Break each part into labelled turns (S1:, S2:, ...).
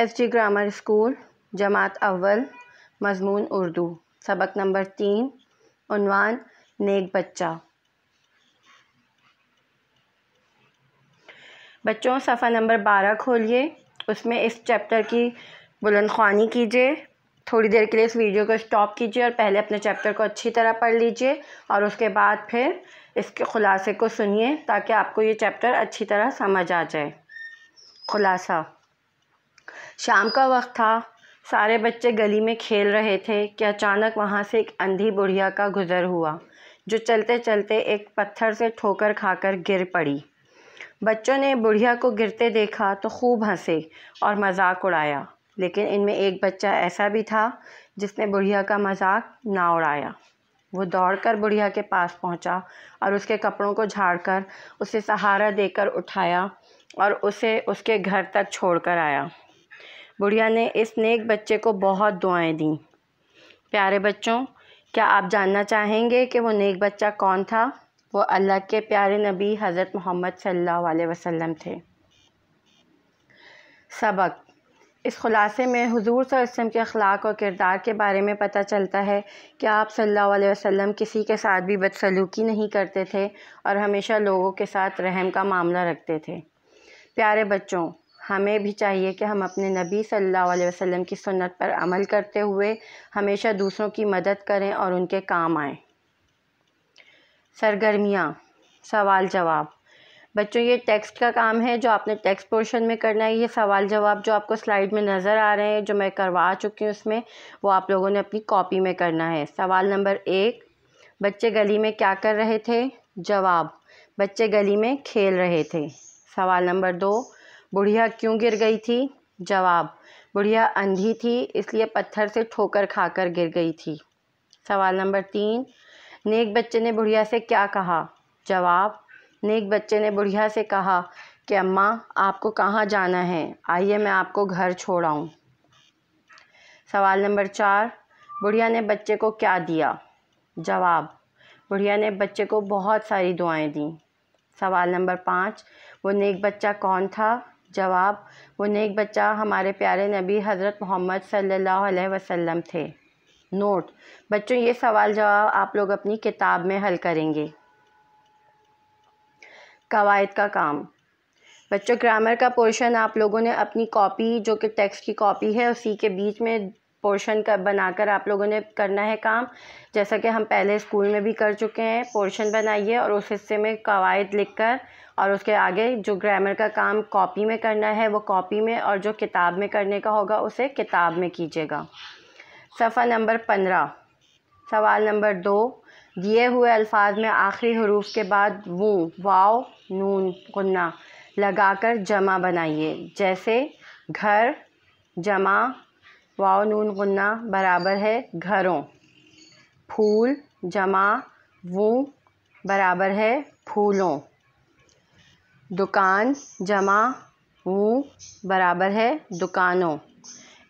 S1: S G grammar school जमात अव्वल मजमून उर्दू सबक नंबर तीन उनवान नेक बच्चा बच्चों सफ़ा नंबर बारह खोलिए उसमें इस चैप्टर की बुलंद कीजिए थोड़ी देर के लिए इस वीडियो को स्टॉप कीजिए और पहले अपने चैप्टर को अच्छी तरह पढ़ लीजिए और उसके बाद फिर इसके ख़ुलासे को सुनिए ताकि आपको ये चैप्टर अच्छी तरह समझ आ जाए खुलासा शाम का वक्त था सारे बच्चे गली में खेल रहे थे कि अचानक वहाँ से एक अंधी बुढ़िया का गुज़र हुआ जो चलते चलते एक पत्थर से ठोकर खाकर गिर पड़ी बच्चों ने बुढ़िया को गिरते देखा तो खूब हंसे और मजाक उड़ाया लेकिन इनमें एक बच्चा ऐसा भी था जिसने बुढ़िया का मजाक ना उड़ाया वो दौड़कर बुढ़िया के पास पहुंचा और उसके कपड़ों को झाड़कर उसे सहारा देकर उठाया और उसे उसके घर तक छोड़कर आया बुढ़िया ने इस नेक बच्चे को बहुत दुआएं दी प्यारे बच्चों क्या आप जानना चाहेंगे कि वो नेक बच्चा कौन था वो अल्लाह के प्यारे नबी हज़रत मोहम्मद सल्लल्लाहु अलैहि वसल्लम थे सबक इस खुलासे में हुजूर वसम के अखलाक और किरदार के बारे में पता चलता है कि आप सल्लल्लाहु अलैहि वसल्लम किसी के साथ भी बदसलूकी नहीं करते थे और हमेशा लोगों के साथ रहम का मामला रखते थे प्यारे बच्चों हमें भी चाहिए कि हम अपने नबी सल्लल्लाहु अलैहि वसल्लम की सुन्नत पर अमल करते हुए हमेशा दूसरों की मदद करें और उनके काम आएँ सरगर्मियाँ सवाल जवाब बच्चों ये टेक्स्ट का काम है जो आपने टेक्स्ट पोर्शन में करना है ये सवाल जवाब जो आपको स्लाइड में नज़र आ रहे हैं जो मैं करवा चुकी हूँ उसमें वो आप लोगों ने अपनी कॉपी में करना है सवाल नंबर एक बच्चे गली में क्या कर रहे थे जवाब बच्चे गली में खेल रहे थे सवाल नंबर दो बुढ़िया क्यों गिर गई थी जवाब बुढ़िया अंधी थी इसलिए पत्थर से ठोकर खाकर गिर गई थी सवाल नंबर तीन नेक बच्चे ने बुढ़िया से क्या कहा जवाब नेक बच्चे ने बुढ़िया से कहा कि अम्मा आपको कहाँ जाना है आइए मैं आपको घर छोड़ाऊँ सवाल नंबर चार बुढ़िया ने बच्चे को क्या दिया जवाब बुढ़िया ने बच्चे को बहुत सारी दुआएं दी सवाल नंबर पाँच वो नेक बच्चा कौन था जवाब वो नेक बच्चा हमारे प्यारे नबी हज़रत मोहम्मद सल्लल्लाहु अलैहि वसल्लम थे नोट बच्चों ये सवाल जवाब आप लोग अपनी किताब में हल करेंगे कवायद का काम बच्चों ग्रामर का पोर्शन आप लोगों ने अपनी कॉपी जो कि टेक्स्ट की कॉपी है उसी के बीच में पोर्शन कर बनाकर आप लोगों ने करना है काम जैसा कि हम पहले स्कूल में भी कर चुके हैं पोर्शन बनाइए और उस हिस्से में कवायद लिख कर और उसके आगे जो ग्रामर का काम कॉपी में करना है वो कॉपी में और जो किताब में करने का होगा उसे किताब में कीजिएगा सफ़ा नंबर पंद्रह सवाल नंबर दो दिए हुए अल्फाज में आखिरी हरूफ के बाद वो वाव नून गुन्ना लगाकर जमा बनाइए जैसे घर जमा वाव नून गुन्ना बराबर है घरों फूल जमा वो बराबर है फूलों दुकान जमा वो बराबर है दुकानों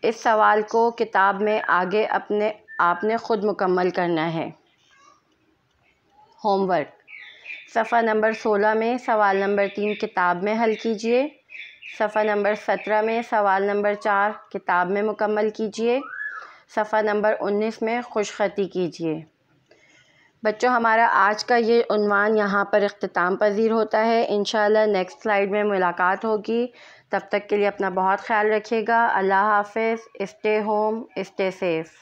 S1: इस सवाल को किताब में आगे अपने आपने ख़ुद मुकम्मल करना है होमवर्क सफ़ा नंबर सोलह में सवाल नंबर तीन किताब में हल कीजिए सफ़ा नंबर सत्रह में सवाल नंबर चार किताब में मुकम्मल कीजिए सफ़ा नंबर उन्नीस में खुशखती कीजिए बच्चों हमारा आज का ये उनवान यहाँ पर अख्ताम पजीर होता है इन नेक्स्ट स्लाइड में मुलाकात होगी तब तक के लिए अपना बहुत ख्याल रखिएगा अल्लाह हाफ़ स्टे होम स्टे सेफ़